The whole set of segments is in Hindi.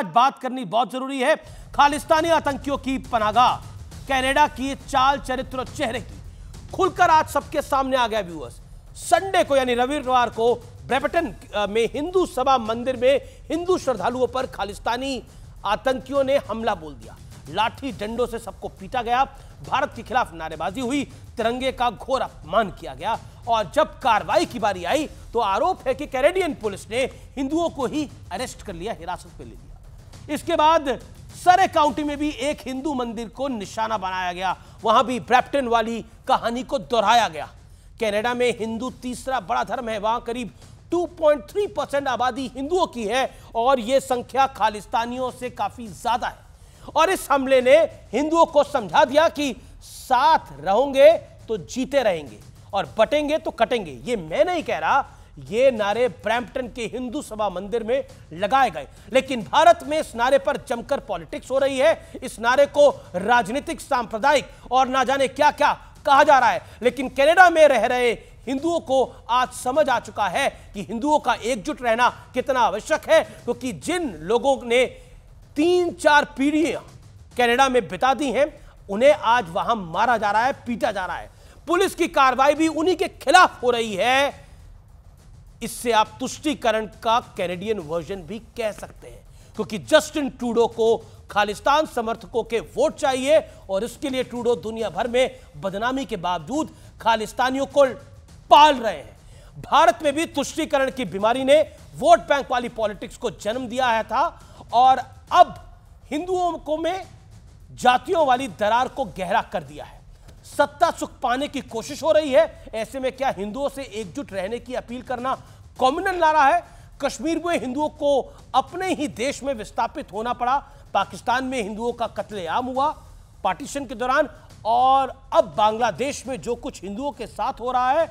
आज बात करनी बहुत जरूरी है खालिस्तानी आतंकियों की पनागा कैनेडा की चाल चरित्र और चेहरे की खुलकर आज सबके सामने आ गया व्यूअर्स संडे को यानी रविवार को ब्रेपटन में हिंदू सभा मंदिर में हिंदू श्रद्धालुओं पर खालिस्तानी आतंकियों ने हमला बोल दिया लाठी डंडों से सबको पीटा गया भारत के खिलाफ नारेबाजी हुई तिरंगे का घोर अपमान किया गया और जब कार्रवाई की बारी आई तो आरोप है कि कैनेडियन पुलिस ने हिंदुओं को ही अरेस्ट कर लिया हिरासत में ले लिया इसके बाद सरे काउंटी में भी एक हिंदू मंदिर को निशाना बनाया गया वहां भी ब्रैप्टन वाली कहानी को दोहराया गया कनाडा में हिंदू तीसरा बड़ा धर्म है वहां करीब 2.3 परसेंट आबादी हिंदुओं की है और यह संख्या खालिस्तानियों से काफी ज्यादा है और इस हमले ने हिंदुओं को समझा दिया कि साथ रहोगे तो जीते रहेंगे और बटेंगे तो कटेंगे ये मैं नहीं कह रहा ये नारे ब्रैम्पटन के हिंदू सभा मंदिर में लगाए गए लेकिन भारत में इस नारे पर जमकर पॉलिटिक्स हो रही है इस नारे को राजनीतिक सांप्रदायिक और ना जाने क्या क्या कहा जा रहा है लेकिन कनाडा में रह रहे हिंदुओं को आज समझ आ चुका है कि हिंदुओं का एकजुट रहना कितना आवश्यक है क्योंकि तो जिन लोगों ने तीन चार पीढ़ियां कनाडा में बिता दी हैं उन्हें आज वहां मारा जा रहा है पीटा जा रहा है पुलिस की कार्रवाई भी उन्हीं के खिलाफ हो रही है इससे आप तुष्टिकरण का कैनेडियन वर्जन भी कह सकते हैं क्योंकि जस्टिन ट्रूडो को खालिस्तान समर्थकों के वोट चाहिए और इसके लिए ट्रूडो दुनिया भर में बदनामी के बावजूद खालिस्तानियों को पाल रहे हैं भारत में भी तुष्टिकरण की बीमारी ने वोट बैंक वाली पॉलिटिक्स को जन्म दिया है था और अब हिंदुओं को में जातियों वाली दरार को गहरा कर दिया है सत्ता सुख पाने की कोशिश हो रही है ऐसे में क्या हिंदुओं से एकजुट रहने की अपील करना ला रहा है कश्मीर में हिंदुओं को अपने ही देश में विस्थापित होना पड़ा पाकिस्तान में हिंदुओं का कत्लेआम हुआ पार्टीशन के दौरान और अब बांग्लादेश में जो कुछ हिंदुओं के साथ हो रहा है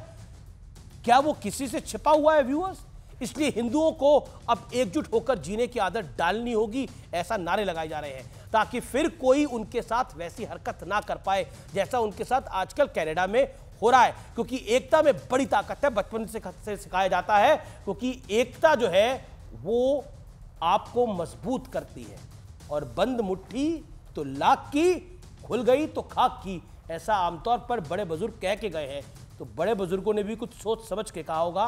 क्या वो किसी से छिपा हुआ है व्यूअर्स इसलिए हिंदुओं को अब एकजुट होकर जीने की आदत डालनी होगी ऐसा नारे लगाए जा रहे हैं ताकि फिर कोई उनके साथ वैसी हरकत ना कर पाए जैसा उनके साथ आजकल कैनेडा में हो रहा है क्योंकि एकता में बड़ी ताकत है बचपन से सिखाया जाता है क्योंकि एकता जो है वो आपको मजबूत करती है और बंद मुट्ठी तो लाख की खुल गई तो खाक की ऐसा आमतौर पर बड़े बुजुर्ग कह के गए हैं तो बड़े बुजुर्गों ने भी कुछ सोच समझ के कहा होगा